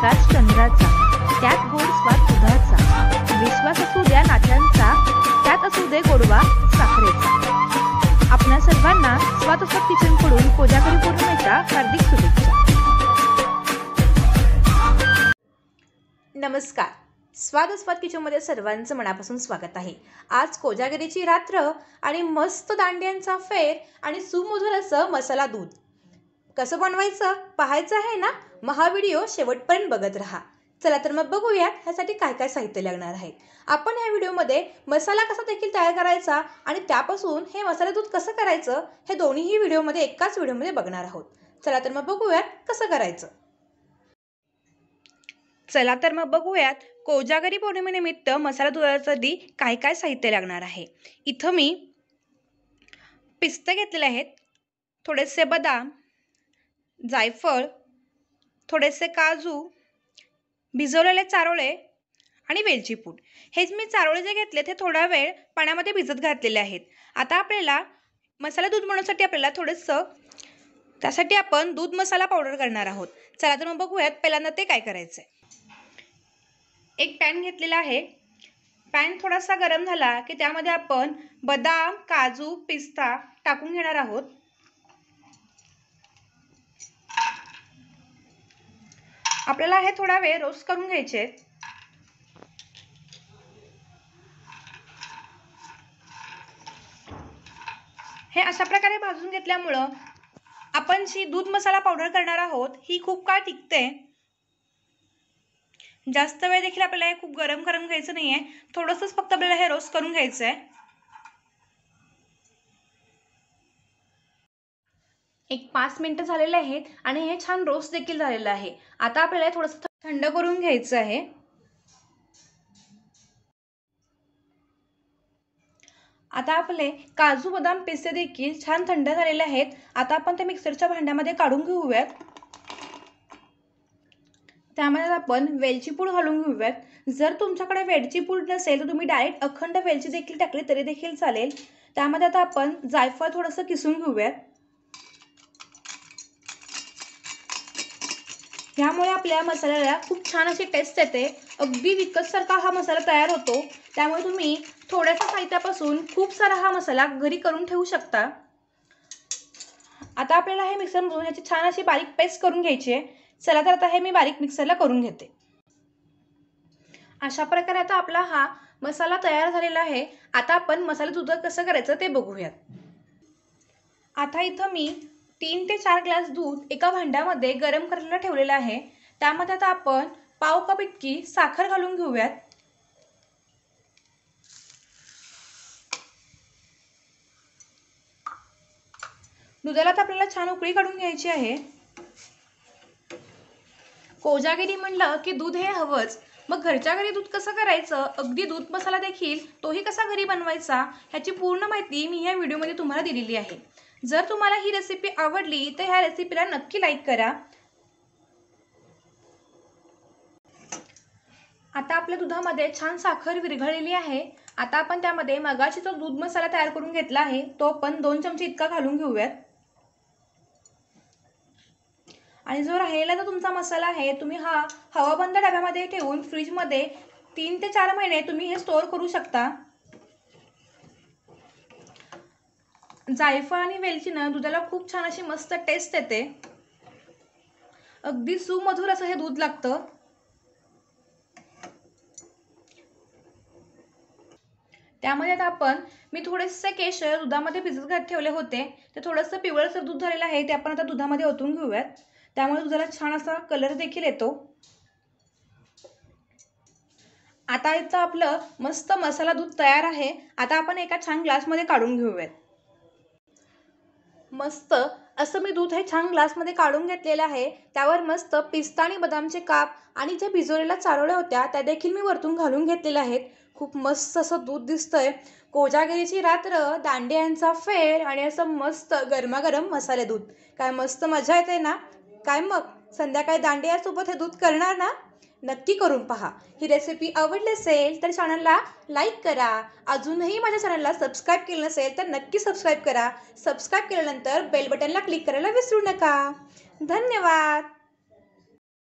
प्रकाश चंद्राचा त्यात गोड स्वाद दुधाचा विश्वास असू द्या नात्यांचा त्यात असू दे गोडवा साखरेचा आपल्या सर्वांना स्वातस्वात किचनकडून कोजागरी पौर्णिमेच्या हार्दिक शुभेच्छा नमस्कार किचन किचनमध्ये सर्वांचं मनापासून स्वागत आहे आज कोजागिरीची रात्र आणि मस्त दांड्यांचा फेर आणि सुमधुर असं मसाला दूध कसं बनवायचं पाहायचं आहे ना मग हा व्हिडिओ शेवटपर्यंत बघत राहा चला तर मग बघूयात ह्यासाठी काय काय साहित्य लागणार आहे आपण ह्या व्हिडिओमध्ये मसाला कसा देखील तयार करायचा आणि त्यापासून हे मसाले दूध कसं करायचं हे दोन्हीही व्हिडिओमध्ये एकाच व्हिडिओमध्ये बघणार आहोत चला तर मग बघूयात कसं करायचं चला तर मग बघूयात कोजागरी पौर्णिमेनिमित्त मसाला दुधासाठी काय काय साहित्य लागणार आहे इथं मी पिस्ते घेतलेले आहेत थोडेसे बदाम जायफळ थोडेसे काजू भिजवलेले चारोळे आणि वेलची पूड हेच मी चारोळे जे घेतले ते थोडा वेळ पाण्यामध्ये भिजत घातलेले आहेत आता आपल्याला मसाला दूध बनवण्यासाठी आपल्याला थोडंसं त्यासाठी आपण दूध मसाला पावडर करणार आहोत चला तर मग बघूयात पहिल्यांदा ते काय करायचं आहे एक पॅन घेतलेला आहे पॅन थोडासा गरम झाला की त्यामध्ये आपण बदाम काजू पिस्ता टाकून घेणार आहोत आपल्याला हे थोडा वेळ रोस्ट करून घ्यायचे हे अशा प्रकारे भाजून घेतल्यामुळं आपण जी दूध मसाला पावडर करणार आहोत ही खूप काळ टिकते जास्त वेळ देखील आपल्याला हे खूप गरम गरम घ्यायचं नाहीये आहे फक्त आपल्याला हे रोस्ट करून घ्यायचं आहे एक पाच मिनटं झालेले आहेत आणि हे छान रोस्ट देखील झालेलं आहे आता आपल्याला थोडंसं थंड करून घ्यायचं आहे आता आपले काजू बदाम पिस्ते देखील छान थंड झालेले आहेत आता आपण ते मिक्सरच्या भांड्यामध्ये काढून घेऊयात त्यामध्ये आपण वेलची पूड घालून घेऊयात जर तुमच्याकडे वेलची पूड नसेल तर तुम्ही डायरेक्ट अखंड वेलची देखील टाकली तरी देखील चालेल त्यामध्ये आता आपण जायफळ थोडंसं किसून घेऊयात ह्यामुळे आपल्या मसाल्याला खूप छान अशी टेस्ट येते अगदी विकतसारखा हा मसाला तयार होतो त्यामुळे तुम्ही थोड्याशा साहित्यापासून खूप सारा हा मसाला घरी करून ठेवू शकता आता आपल्याला हे मिक्सरमधून ह्याची छान अशी बारीक पेस्ट करून घ्यायची आहे चला तर आता हे मी बारीक मिक्सरला करून घेते अशा प्रकारे आता आपला हा मसाला तयार झालेला आहे आता आपण मसाला दुधात कसं करायचं ते बघूयात आता इथं मी तीन ते चार ग्लास दूध एका भांड्यामध्ये गरम करायला ठेवलेलं आहे त्यामध्ये आता आपण पाव कप इतकी साखर घालून घेऊयात दुधाला तर आपल्याला छान उकळी काढून घ्यायची आहे कोजागिरी म्हणलं की दूध हे हवंच मग घरच्या घरी दूध कसं करायचं अगदी दूध मसाला देखील तोही कसा घरी बनवायचा ह्याची पूर्ण माहिती मी या व्हिडिओमध्ये तुम्हाला दिलेली आहे जर तुम्हाला ही रेसिपी आवडली तर ह्या रेसिपीला नक्की लाईक करा आता आपल्या दुधामध्ये छान साखर विरघळलेली आहे आता आपण त्यामध्ये मगाशी जो दूध मसाला तयार करून घेतला आहे तो आपण दोन चमचे इतका घालून घेऊयात आणि जो राहिलेला जो तुमचा मसाला आहे तुम्ही हा हवाबंद डब्यामध्ये ठेवून फ्रीजमध्ये तीन ते चार महिने तुम्ही हे स्टोअर करू शकता जायफळ आणि वेलची ना दुधाला खूप छान अशी मस्त टेस्ट येते अगदी सुमधुर असं हे दूध लागतं त्यामध्ये आता आपण मी थोडेसे केशर दुधामध्ये भिजत घात ठेवले होते ते थोडंसं पिवळसर दूध झालेलं आहे ते आपण आता दुधामध्ये ओतून घेऊयात त्यामुळे दुधाला छान असा कलर देखील येतो आता इथं आपलं मस्त मसाला दूध तयार आहे आता आपण एका छान ग्लासमध्ये काढून घेऊयात मस्त असं मी दूध हे छान ग्लासमध्ये काढून घेतलेलं आहे त्यावर मस्त पिस्ता आणि बदामचे काप आणि ज्या भिजवलेल्या चारोळ्या होत्या त्या देखील मी वरतून घालून घेतलेल्या आहेत खूप मस्त असं दूध दिसतंय कोजागिरीची रात्र दांडियांचा फेर आणि असं मस्त गरमागरम मसाले दूध काय मस्त मजा येते ना काय मग संध्याकाळी दांडियासोबत हे दूध करणार ना नक्की करून पहा ही रेसिपी आवडली असेल तर चॅनलला लाईक करा अजूनही माझ्या चॅनलला सबस्क्राईब केलं नसेल तर नक्की सबस्क्राईब करा सबस्क्राईब केल्यानंतर बेल बटनला क्लिक करायला विसरू नका धन्यवाद